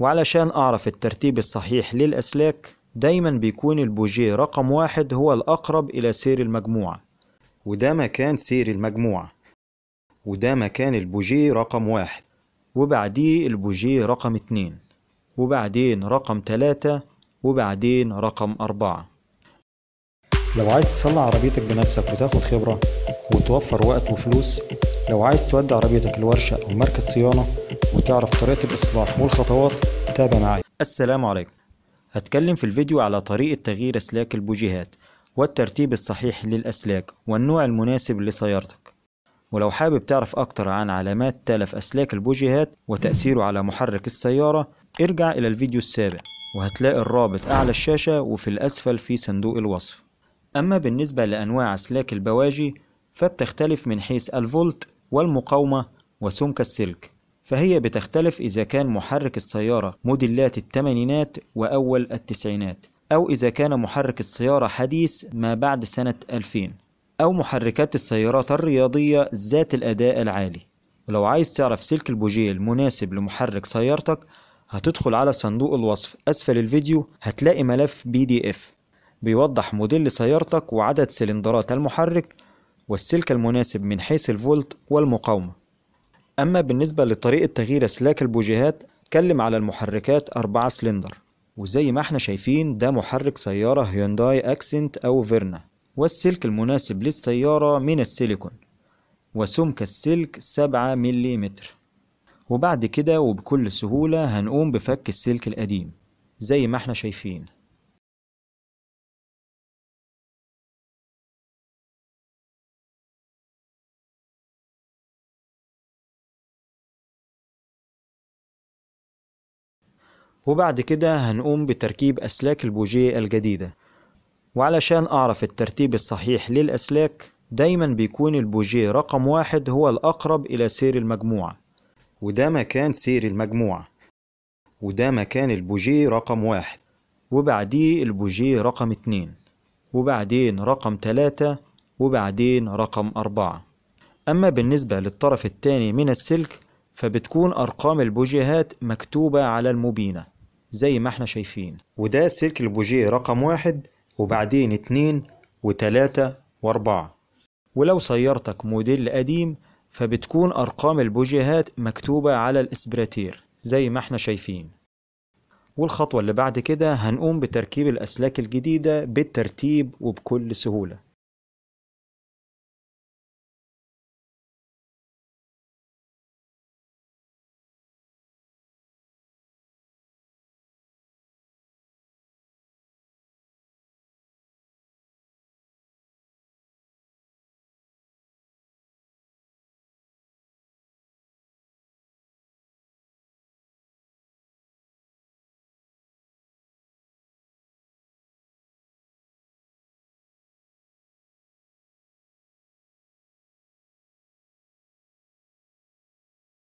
وعلشان أعرف الترتيب الصحيح للأسلاك دايما بيكون البوجيه رقم واحد هو الأقرب إلى سير المجموعة وده مكان سير المجموعة وده مكان البوجيه رقم واحد وبعديه البوجيه رقم اتنين وبعدين رقم تلاتة وبعدين رقم أربعة لو عايز تصنع عربيتك بنفسك وتاخد خبرة وتوفر وقت وفلوس لو عايز تودي عربيتك الورشة أو مركز صيانة وتعرف طريقة الإصلاح والخطوات تابع معايا السلام عليكم هتكلم في الفيديو على طريقة تغيير أسلاك البوجيهات والترتيب الصحيح للأسلاك والنوع المناسب لسيارتك ولو حابب تعرف أكتر عن علامات تلف أسلاك البوجيهات وتأثيره على محرك السيارة ارجع إلى الفيديو السابق وهتلاقي الرابط أعلى الشاشة وفي الأسفل في صندوق الوصف أما بالنسبة لأنواع أسلاك البواجي فبتختلف من حيث الفولت والمقاومة وسمك السلك فهي بتختلف إذا كان محرك السيارة موديلات الثمانينات وأول التسعينات أو إذا كان محرك السيارة حديث ما بعد سنة 2000 أو محركات السيارات الرياضية ذات الأداء العالي ولو عايز تعرف سلك البوجيه المناسب لمحرك سيارتك هتدخل على صندوق الوصف أسفل الفيديو هتلاقي ملف بي دي اف بيوضح موديل سيارتك وعدد سلندرات المحرك والسلك المناسب من حيث الفولت والمقاومة أما بالنسبة لطريقة تغيير أسلاك البوجيهات اتكلم على المحركات أربعة سلندر وزي ما احنا شايفين ده محرك سيارة هيونداي أكسنت أو فيرنا والسلك المناسب للسيارة من السيليكون وسمك السلك 7 ملم وبعد كده وبكل سهولة هنقوم بفك السلك القديم زي ما احنا شايفين وبعد كده هنقوم بتركيب أسلاك البوجيه الجديدة وعلشان أعرف الترتيب الصحيح للأسلاك دايما بيكون البوجيه رقم واحد هو الأقرب إلى سير المجموعة وده مكان سير المجموعة وده مكان البوجيه رقم واحد وبعديه البوجيه رقم اتنين وبعدين رقم تلاتة وبعدين رقم أربعة أما بالنسبة للطرف التاني من السلك فبتكون أرقام البوجيهات مكتوبة على المبينة زي ما احنا شايفين وده سلك البوجيه رقم واحد وبعدين اتنين وتلاتة واربعة ولو سيارتك موديل قديم فبتكون أرقام البوجيهات مكتوبة على الإسبراتير زي ما احنا شايفين والخطوة اللي بعد كده هنقوم بتركيب الأسلاك الجديدة بالترتيب وبكل سهولة